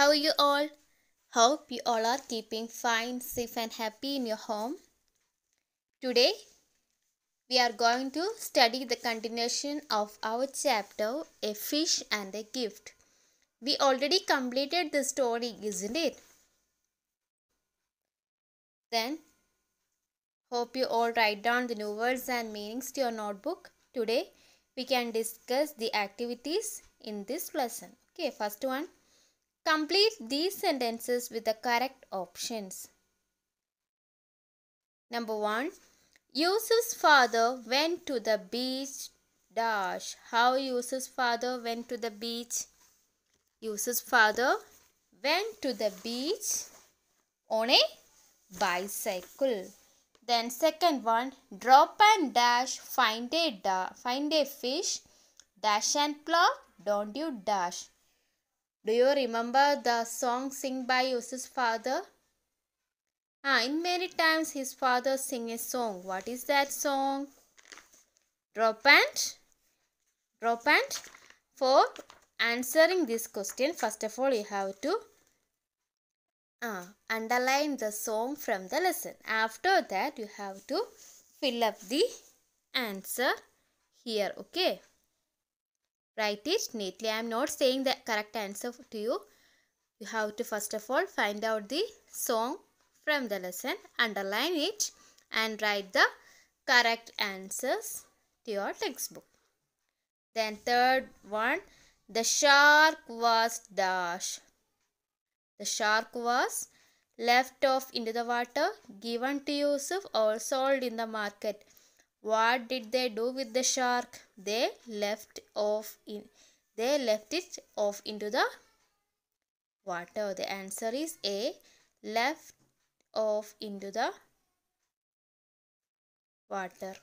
How are you all? Hope you all are keeping fine, safe, and happy in your home. Today, we are going to study the continuation of our chapter A Fish and a Gift. We already completed the story, isn't it? Then, hope you all write down the new words and meanings to your notebook. Today, we can discuss the activities in this lesson. Okay, first one Complete these sentences with the correct options. Number 1. Yusuf's father went to the beach dash. How Yusuf's father went to the beach? Yusuf's father went to the beach on a bicycle. Then second one, drop and dash, find a da, find a fish, dash and plow. don't you dash. Do you remember the song sing by Yusuf's father? Ah, in many times his father sing a song. What is that song? Drop and drop and for answering this question, first of all, you have to uh, underline the song from the lesson. After that, you have to fill up the answer here. Okay. Write it neatly. I am not saying the correct answer to you. You have to first of all find out the song from the lesson, underline it and write the correct answers to your textbook. Then third one, the shark was dash. The shark was left off into the water, given to Yusuf or sold in the market what did they do with the shark they left off in they left it off into the water the answer is a left off into the water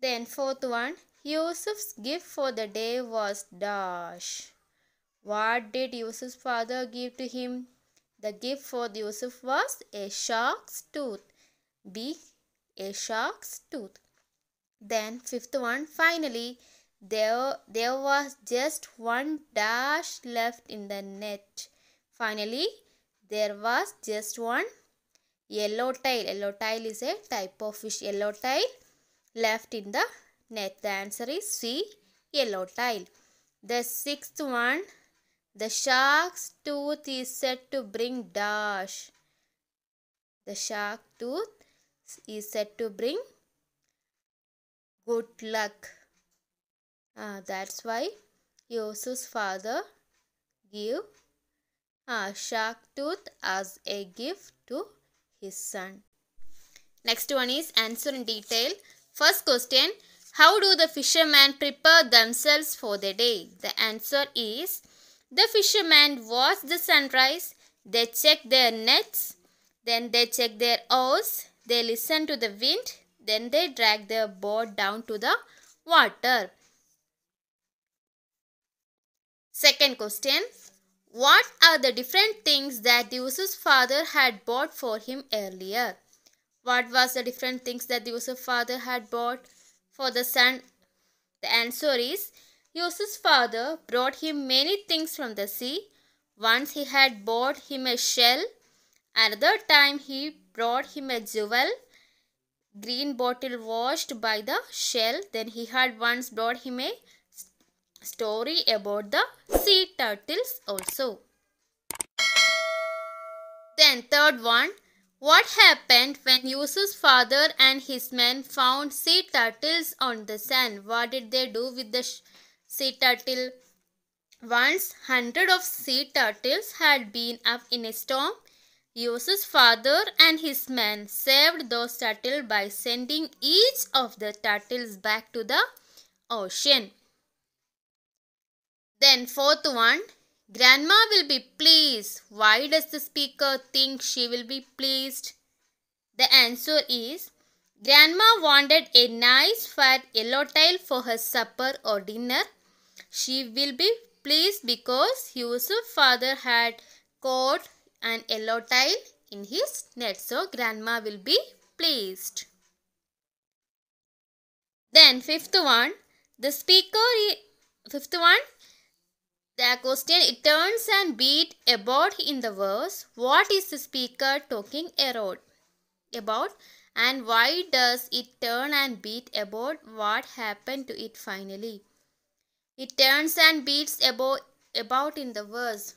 then fourth one Yusuf's gift for the day was dash what did Yusuf's father give to him the gift for Yusuf was a shark's tooth b a shark's tooth then fifth one, finally, there, there was just one dash left in the net. Finally, there was just one yellow tail. Yellow tail is a type of fish. Yellow tail left in the net. The answer is C, yellow tail. The sixth one, the shark's tooth is said to bring dash. The shark tooth is said to bring good luck. Uh, that's why Yosu's father gave a ah, shark tooth as a gift to his son. Next one is answer in detail. First question, how do the fishermen prepare themselves for the day? The answer is, the fishermen watch the sunrise, they check their nets, then they check their oars, they listen to the wind, then they drag their boat down to the water. Second question. What are the different things that Yusuf's father had bought for him earlier? What was the different things that Yusuf's father had bought for the son? The answer is Yusuf's father brought him many things from the sea. Once he had bought him a shell, another time he brought him a jewel, green bottle washed by the shell. Then he had once brought him a story about the sea turtles also. Then third one. What happened when Yusuf's father and his men found sea turtles on the sand? What did they do with the sea turtle? Once hundred of sea turtles had been up in a storm Yos's father and his men saved those turtles by sending each of the turtles back to the ocean. Then fourth one, Grandma will be pleased. Why does the speaker think she will be pleased? The answer is Grandma wanted a nice fat yellowtail for her supper or dinner. She will be pleased because Yusuf's father had caught an yellow tile in his net. So grandma will be pleased. Then fifth one, the speaker, fifth one, the question, it turns and beat about in the verse. What is the speaker talking about? And why does it turn and beat about what happened to it finally? It turns and beats about, about in the verse.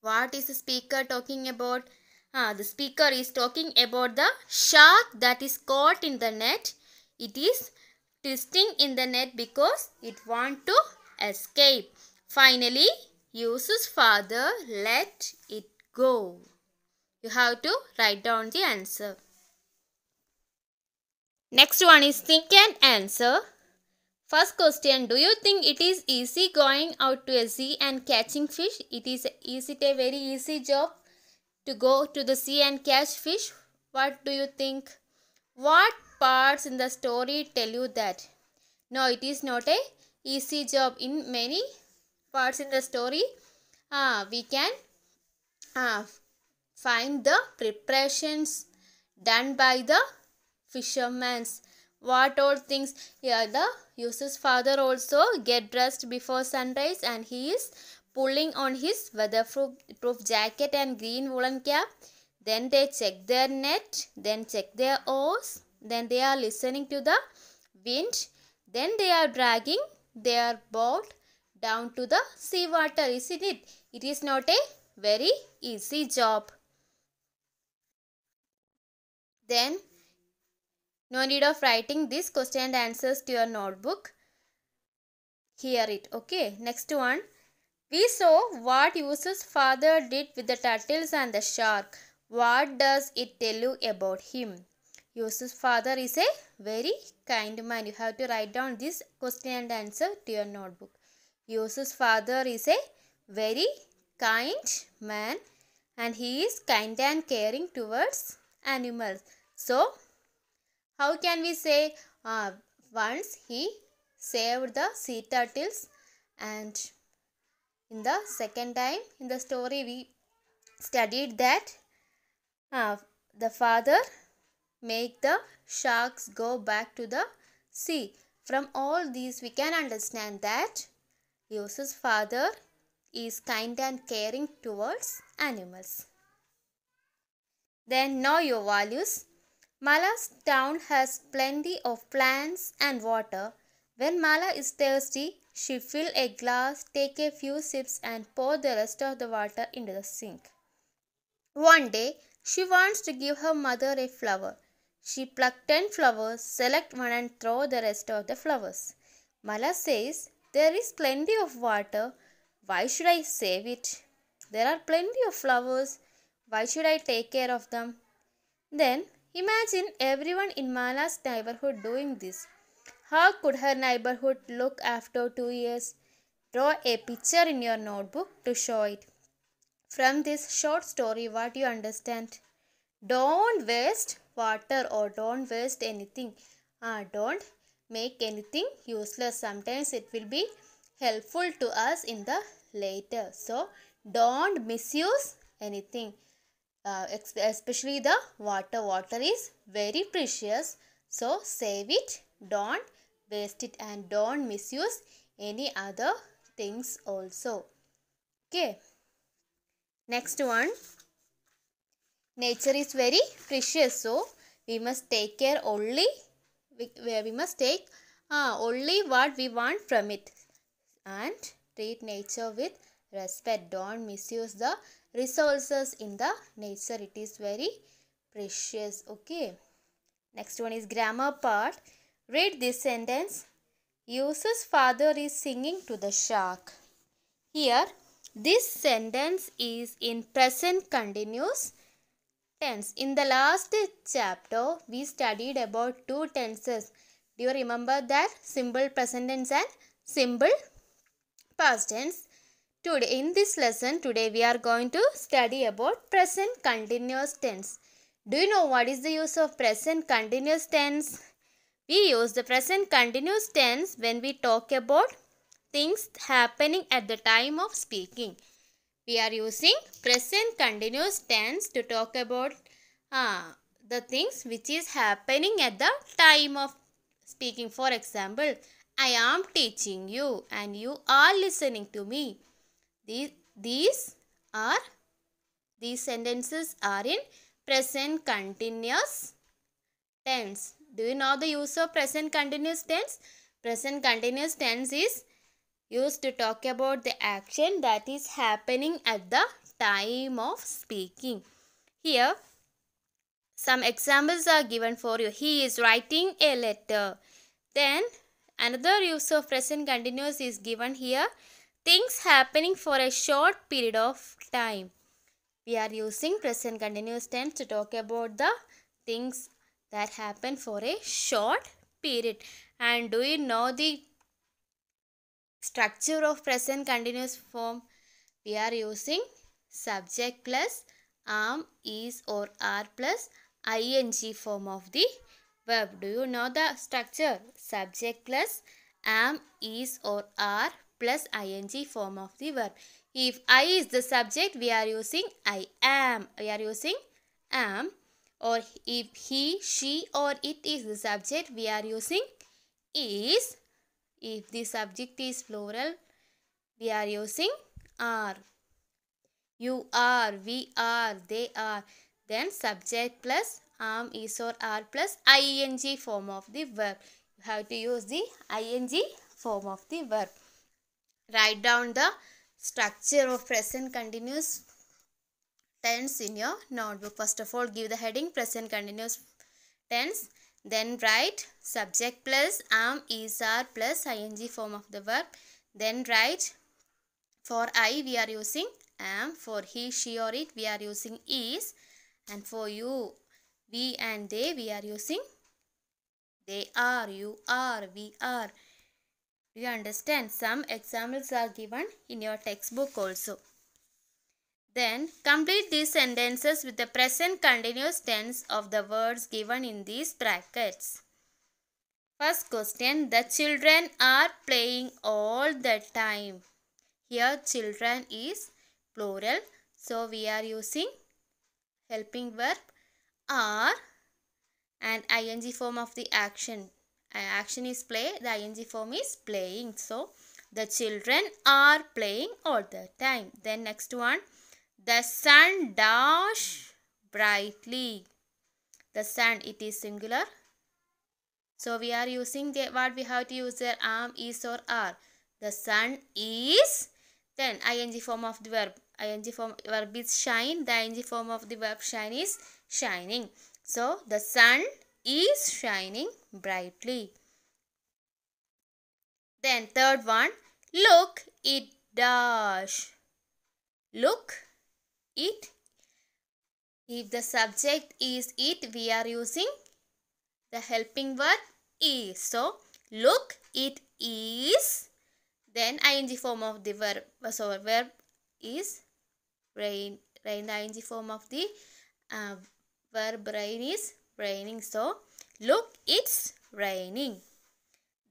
What is the speaker talking about? Ah, the speaker is talking about the shark that is caught in the net. It is twisting in the net because it want to escape. Finally, uses father let it go. You have to write down the answer. Next one is think and answer. First question Do you think it is easy going out to a sea and catching fish? It is is it a very easy job to go to the sea and catch fish? What do you think? What parts in the story tell you that? No, it is not a easy job in many parts in the story. Uh, we can uh, find the preparations done by the fishermen's what all things yeah the Yusuf's father also get dressed before sunrise and he is pulling on his weatherproof jacket and green woolen cap then they check their net then check their oars then they are listening to the wind then they are dragging their boat down to the sea water isn't it it is not a very easy job then no need of writing this question and answers to your notebook. Hear it. Okay. Next one. We saw what uses father did with the turtles and the shark. What does it tell you about him? Yusuf's father is a very kind man. You have to write down this question and answer to your notebook. Yusuf's father is a very kind man and he is kind and caring towards animals. So, how can we say uh, once he saved the sea turtles and in the second time in the story we studied that uh, the father make the sharks go back to the sea. From all these we can understand that Yusuf's father is kind and caring towards animals. Then know your values Mala's town has plenty of plants and water. When Mala is thirsty, she fills a glass, takes a few sips and pours the rest of the water into the sink. One day, she wants to give her mother a flower. She plucks 10 flowers, select one and throw the rest of the flowers. Mala says, There is plenty of water. Why should I save it? There are plenty of flowers. Why should I take care of them? Then Imagine everyone in Mala's neighborhood doing this. How could her neighborhood look after two years? Draw a picture in your notebook to show it. From this short story, what you understand? Don't waste water or don't waste anything. Uh, don't make anything useless. Sometimes it will be helpful to us in the later. So, don't misuse anything uh, especially the water. Water is very precious. So save it, don't waste it and don't misuse any other things also. Okay. Next one. Nature is very precious. So we must take care only, we, we must take uh, only what we want from it and treat nature with respect don't misuse the resources in the nature it is very precious okay next one is grammar part read this sentence Yusu's father is singing to the shark here this sentence is in present continuous tense in the last chapter we studied about two tenses do you remember that simple present tense and simple past tense Today, in this lesson, today we are going to study about present continuous tense. Do you know what is the use of present continuous tense? We use the present continuous tense when we talk about things happening at the time of speaking. We are using present continuous tense to talk about uh, the things which is happening at the time of speaking. For example, I am teaching you and you are listening to me. These, are, these sentences are in present continuous tense. Do you know the use of present continuous tense? Present continuous tense is used to talk about the action that is happening at the time of speaking. Here, some examples are given for you. He is writing a letter. Then, another use of present continuous is given here things happening for a short period of time. We are using present continuous tense to talk about the things that happen for a short period. And do you know the structure of present continuous form? We are using subject plus am, is or are plus ing form of the verb. Do you know the structure? Subject plus am, is or are plus ing form of the verb. If I is the subject, we are using I am. We are using am. Or if he, she or it is the subject, we are using is. If the subject is plural, we are using are. You are, we are, they are. Then subject plus am is or are plus ing form of the verb. You have to use the ing form of the verb write down the structure of present continuous tense in your notebook. First of all, give the heading present continuous tense. Then write subject plus am is are plus ing form of the verb. Then write for I we are using am. For he, she or it we are using is. And for you, we and they we are using they are, you are, we are. You understand? Some examples are given in your textbook also. Then complete these sentences with the present continuous tense of the words given in these brackets. First question, the children are playing all the time. Here children is plural. So we are using helping verb are and ing form of the action action is play. The ing form is playing. So, the children are playing all the time. Then next one. The sun dash brightly. The sun, it is singular. So, we are using the what we have to use there arm, is or are. The sun is. Then ing form of the verb. ing form verb is shine. The ing form of the verb shine is shining. So, the sun is shining brightly. Then third one, look it dash. Look it. If the subject is it, we are using the helping verb is. So, look it is. Then ing form of the verb, so verb is rain. Rain, the ing form of the uh, verb rain is raining. So, look, it's raining.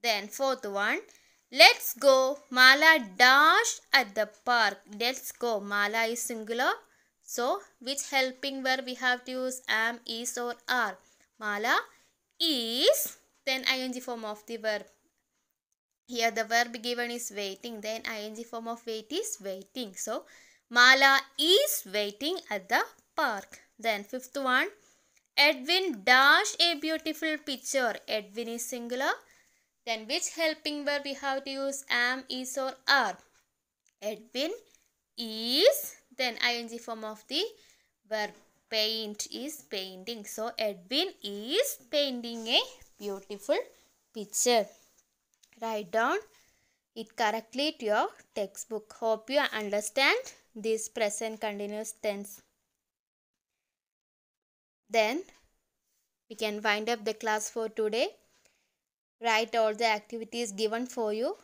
Then fourth one. Let's go. Mala dash at the park. Let's go. Mala is singular. So, which helping verb we have to use am, is or are? Mala is then ing form of the verb. Here the verb given is waiting. Then ing form of wait is waiting. So, Mala is waiting at the park. Then fifth one. Edwin dash a beautiful picture. Edwin is singular. Then which helping verb we have to use am, is or are. Edwin is. Then ing form of the verb paint is painting. So Edwin is painting a beautiful picture. Write down it correctly to your textbook. Hope you understand this present continuous tense. Then we can wind up the class for today. Write all the activities given for you.